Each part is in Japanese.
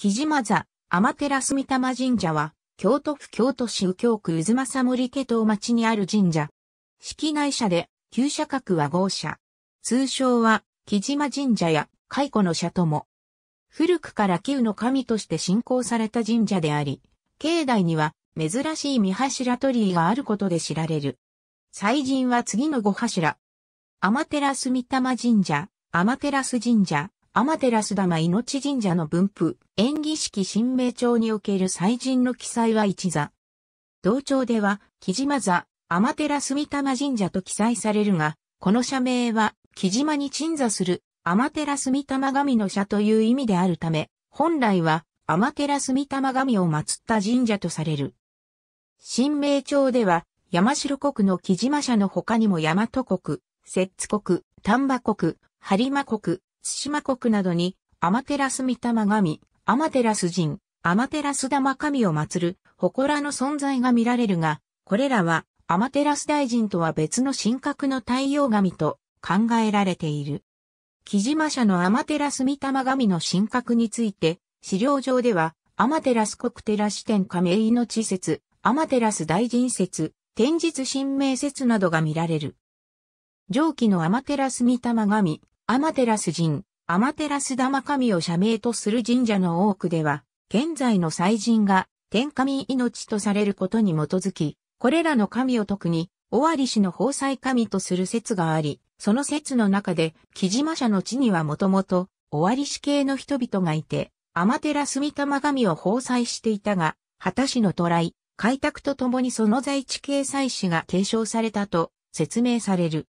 木島座、天照御霊神社は、京都府京都市右京区渦政森家東町にある神社。式内社で、旧社格は豪社。通称は、木島神社や、蚕の社とも。古くから旧の神として信仰された神社であり、境内には、珍しい三柱鳥居があることで知られる。祭神は次の五柱。天照御霊神社、天照神社、天照玉命神社の分布。演技式新名帳における祭神の記載は一座。同帳では、木島座、天寺住玉神社と記載されるが、この社名は、木島に鎮座する、天照住玉神の社という意味であるため、本来は、天照住玉神を祀った神社とされる。新名帳では、山城国の木島社の他にも大和国、摂津国、丹波国、播磨国、津島国などに、天照住玉神、アマテラス神、アマテラス玉神を祀る、祠の存在が見られるが、これらは、アマテラス大臣とは別の神格の太陽神と考えられている。木島社のアマテラス御霊神の神格について、資料上では、アマテラス国寺支店亀井の地説、アマテラス大臣説、天日神明説などが見られる。上記のアマテラス御霊神、アマテラス神、アマテラス玉神を社名とする神社の多くでは、現在の祭神が天神命とされることに基づき、これらの神を特に、尾張氏の宝祭神とする説があり、その説の中で、木島社の地にはもともと、尾張氏系の人々がいて、アマテラス御玉神を宝祭していたが、畑氏の渡来、開拓とともにその在地系祭祀が継承されたと説明される。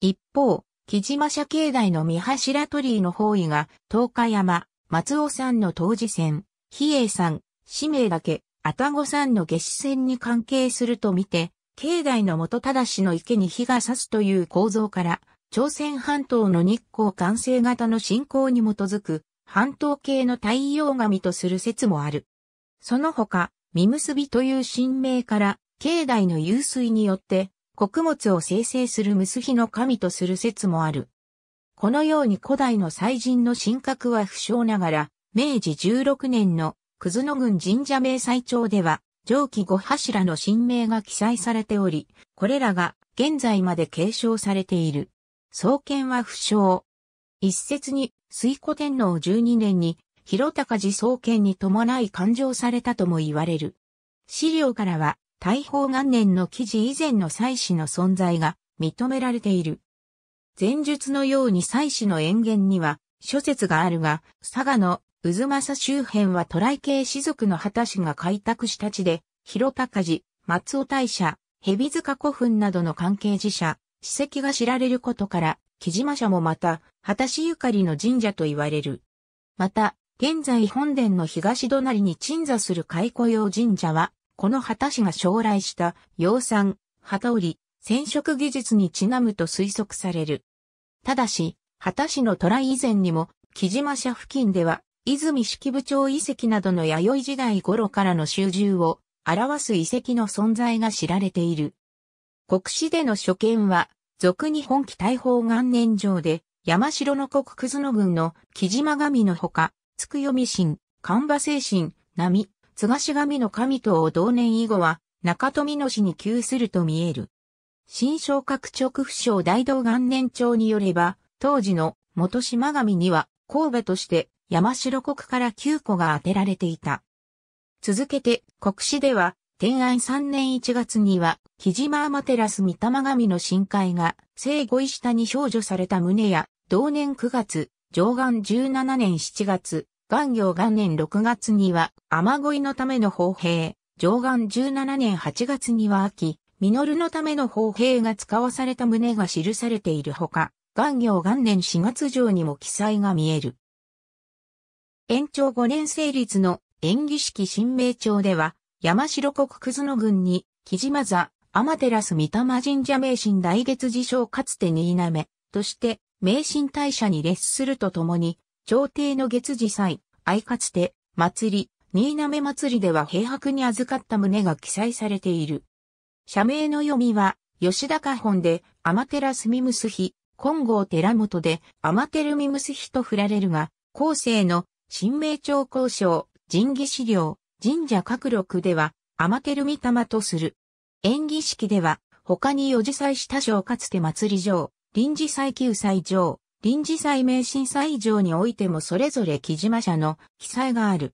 一方、木島社境内の三柱鳥居の方位が、東海山、松尾山の当時線、比叡山、氏名岳、愛宕山の下死線に関係するとみて、境内の元氏の池に火が差すという構造から、朝鮮半島の日光完成型の信仰に基づく、半島系の太陽神とする説もある。その他、三結びという神明から、境内の湧水によって、穀物を生成するムスヒの神とする説もある。このように古代の祭神の神格は不詳ながら、明治16年の葛野郡神社明祭帳では、上記五柱の神明が記載されており、これらが現在まで継承されている。創建は不詳。一説に、水古天皇12年に、広高寺創建に伴い勘定されたとも言われる。資料からは、大宝元年の記事以前の祭祀の存在が認められている。前述のように祭祀の塩原には諸説があるが、佐賀の渦政周辺は渡来系士族の旗氏が開拓した地で、広高寺、松尾大社、蛇塚古墳などの関係寺社、史跡が知られることから、木島社もまた、畑氏ゆかりの神社と言われる。また、現在本殿の東隣に鎮座する開古用神社は、この旗氏が将来した養蚕、旗織、染色技術にちなむと推測される。ただし、旗氏の虎以前にも、木島社付近では、泉式部町遺跡などの弥生時代頃からの集中を表す遺跡の存在が知られている。国史での所見は、俗に本期大宝元年上で、山城の国葛野郡の木島神のほか、つくよみ神、神馬精神、波、津氏神の神とを同年以後は、中富野氏に急すると見える。新昇格直府省大道元年長によれば、当時の元島神には、神戸として山城国から9個が当てられていた。続けて、国史では、天安3年1月には、木島アマテラス三玉神の深海が、生後下に表女された旨や、同年9月、上岸17年7月、元行元年6月には、雨乞いのための砲兵、上元17年8月には秋、実のための砲兵が使わされた旨が記されているほか、元行元年4月上にも記載が見える。延長5年成立の演技式新名帳では、山城国葛の軍に、木島座、天照三玉神社名神大月寺賞かつて新なめとして、名神大社に列するとともに、朝廷の月次祭、相かつて、祭り、新滑祭りでは平白に預かった旨が記載されている。社名の読みは、吉田家本で、アマテラスミムスヒ、金剛寺本で、アマテルミムスヒと振られるが、後世の、新名朝交渉、神儀資料、神社各録では、アマテルミ玉とする。演儀式では、他に四次祭した章かつて祭り上、臨時祭旧祭上、臨時祭、名審査以上においてもそれぞれ木島社の記載がある。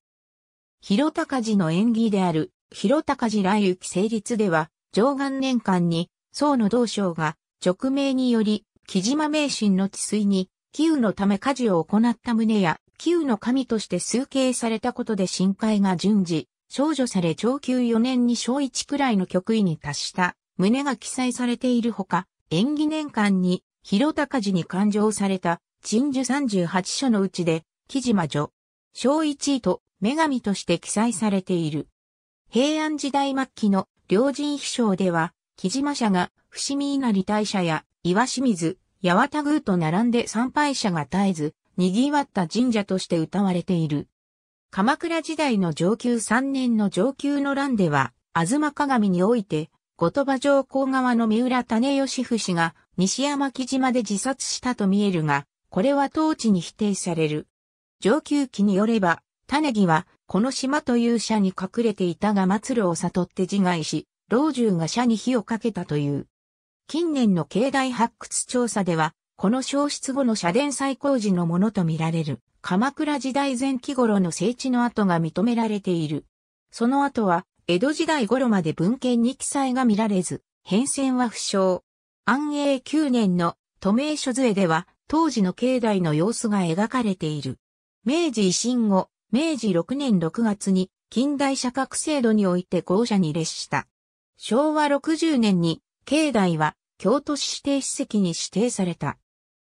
広高寺の縁起である、広高寺来行成立では、上元年間に、宋の道省が、直命により、木島名神の治水に、旧雨のため家事を行った旨や、旧雨の神として崇敬されたことで深海が順次、少女され長級4年に小1くらいの極位に達した、旨が記載されているほか、演技年間に広高寺に勘定された鎮守38所のうちで、木島女、小一位と女神として記載されている。平安時代末期の両人秘書では、木島社が伏見稲荷大社や岩清水、八幡宮と並んで参拝者が絶えず、賑わった神社として歌われている。鎌倉時代の上級三年の上級の欄では、吾妻鏡において、後鳥羽上皇側の三浦種義氏が西山木島で自殺したと見えるが、これは当地に否定される。上級記によれば、種木はこの島という社に隠れていたが末路を悟って自害し、老中が社に火をかけたという。近年の境内発掘調査では、この消失後の社殿再工事のものとみられる、鎌倉時代前期頃の聖地の跡が認められている。その後は、江戸時代頃まで文献に記載が見られず、変遷は不詳。安永9年の都名書図絵では、当時の境内の様子が描かれている。明治維新後、明治6年6月に近代社格制度において校舎に列した。昭和60年に境内は京都市指定史跡に指定された。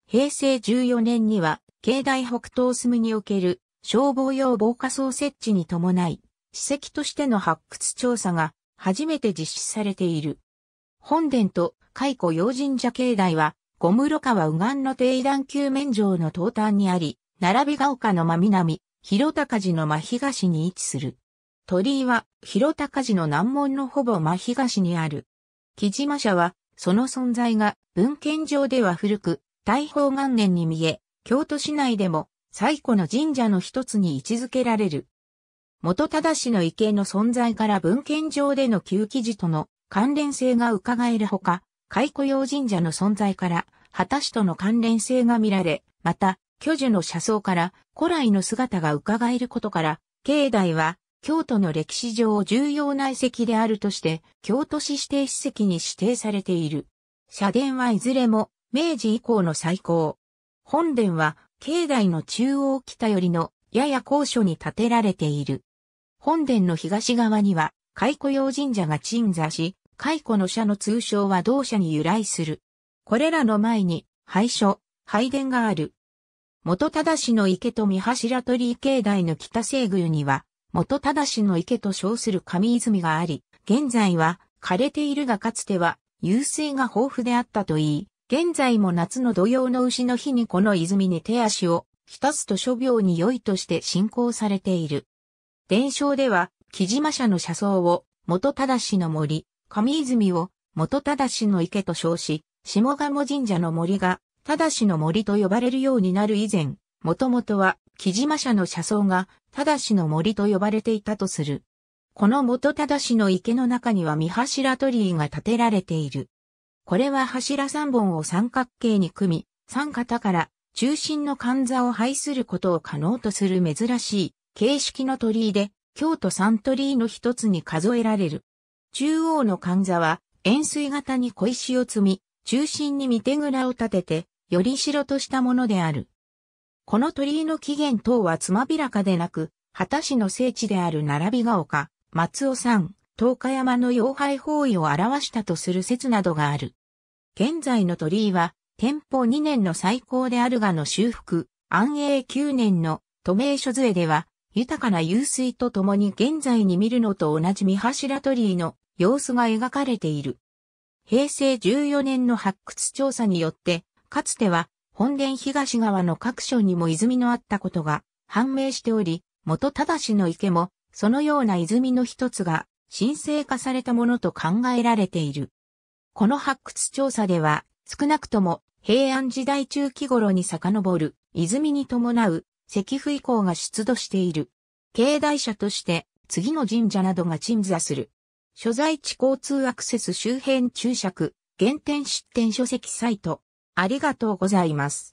平成14年には境内北東隅における消防用防火層設置に伴い、史跡としての発掘調査が初めて実施されている。本殿と解雇用神社境内は、小室川右岸の定段球面上の東端にあり、並びが丘の真南、広高寺の真東に位置する。鳥居は広高寺の南門のほぼ真東にある。木島社は、その存在が文献上では古く、大宝元年に見え、京都市内でも最古の神社の一つに位置づけられる。元忠氏の池の存在から文献上での旧記事との関連性が伺えるほか、海雇用神社の存在から、畑氏との関連性が見られ、また、巨樹の車窓から古来の姿が伺えることから、境内は京都の歴史上重要な遺跡であるとして、京都市指定史跡に指定されている。社殿はいずれも明治以降の最高。本殿は境内の中央北寄りのやや高所に建てられている。本殿の東側には、蚕古用神社が鎮座し、蚕古の社の通称は同社に由来する。これらの前に、廃所、拝殿がある。元忠氏の池と三柱鳥境内の北西宮には、元忠氏の池と称する上泉があり、現在は枯れているがかつては、湧水が豊富であったといい、現在も夏の土用の牛の日にこの泉に手足を浸すと諸病に良いとして信仰されている。伝承では、木島社の社僧を、元忠の森、上泉を、元忠の池と称し、下鴨神社の森が、忠の森と呼ばれるようになる以前、もともとは、木島社の社僧が、忠の森と呼ばれていたとする。この元忠の池の中には三柱鳥居が建てられている。これは柱三本を三角形に組み、三方から中心の間座を配することを可能とする珍しい形式の鳥居で、京都三鳥居の一つに数えられる。中央の神座は、円錐型に小石を積み、中心に見手蔵を立てて、より白としたものである。この鳥居の起源等はつまびらかでなく、畑市の聖地である並びが丘、松尾山、東日山の妖怪方位を表したとする説などがある。現在の鳥居は、天保2年の最高であるがの修復、安永9年の都名所杖では、豊かな湧水とともに現在に見るのと同じ三柱鳥居の様子が描かれている。平成14年の発掘調査によって、かつては本殿東側の各所にも泉のあったことが判明しており、元正の池もそのような泉の一つが神聖化されたものと考えられている。この発掘調査では少なくとも平安時代中期頃に遡る泉に伴う石府以降が出土している。境内者として次の神社などが鎮座する。所在地交通アクセス周辺注釈、原点出典書籍サイト。ありがとうございます。